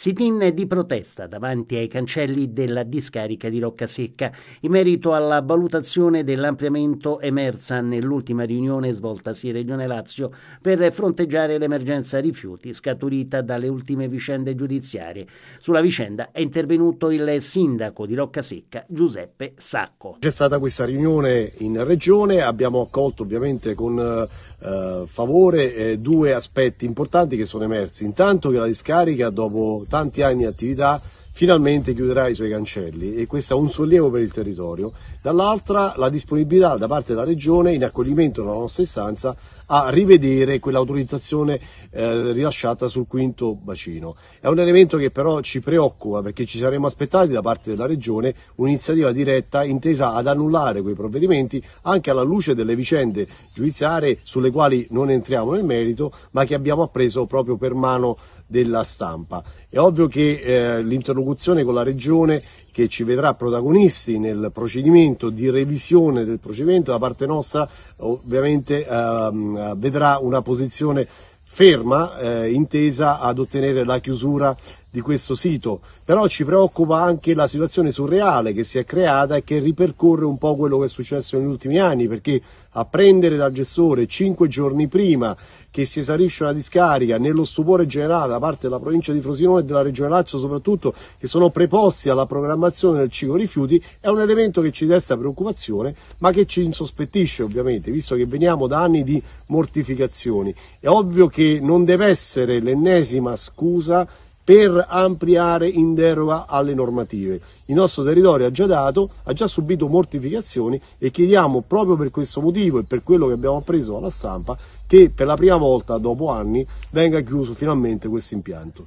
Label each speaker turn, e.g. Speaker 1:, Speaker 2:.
Speaker 1: Sit-in di protesta davanti ai cancelli della discarica di Roccasecca in merito alla valutazione dell'ampliamento emersa nell'ultima riunione svoltasi in Regione Lazio per fronteggiare l'emergenza rifiuti scaturita dalle ultime vicende giudiziarie. Sulla vicenda è intervenuto il sindaco di Roccasecca Giuseppe Sacco.
Speaker 2: C'è stata questa riunione in Regione, abbiamo accolto ovviamente con eh, favore eh, due aspetti importanti che sono emersi. Intanto che la discarica dopo tanti anni di attività finalmente chiuderà i suoi cancelli e questo è un sollievo per il territorio. Dall'altra la disponibilità da parte della Regione in accoglimento della nostra istanza a rivedere quell'autorizzazione eh, rilasciata sul quinto bacino. È un elemento che però ci preoccupa perché ci saremmo aspettati da parte della Regione un'iniziativa diretta intesa ad annullare quei provvedimenti anche alla luce delle vicende giudiziarie sulle quali non entriamo nel merito ma che abbiamo appreso proprio per mano della stampa. È ovvio che eh, l'interlocuzione con la Regione che ci vedrà protagonisti nel procedimento di revisione del procedimento da parte nostra ovviamente eh, vedrà una posizione ferma eh, intesa ad ottenere la chiusura di questo sito, però ci preoccupa anche la situazione surreale che si è creata e che ripercorre un po' quello che è successo negli ultimi anni, perché apprendere dal gestore cinque giorni prima che si esaurisce una discarica nello stupore generale da parte della provincia di Frosinone e della regione Lazio soprattutto, che sono preposti alla programmazione del ciclo rifiuti, è un elemento che ci desta preoccupazione, ma che ci insospettisce ovviamente, visto che veniamo da anni di mortificazioni. È ovvio che non deve essere l'ennesima scusa per ampliare in deroga alle normative. Il nostro territorio ha già dato, ha già subito mortificazioni e chiediamo proprio per questo motivo e per quello che abbiamo appreso dalla stampa che per la prima volta dopo anni venga chiuso finalmente questo impianto.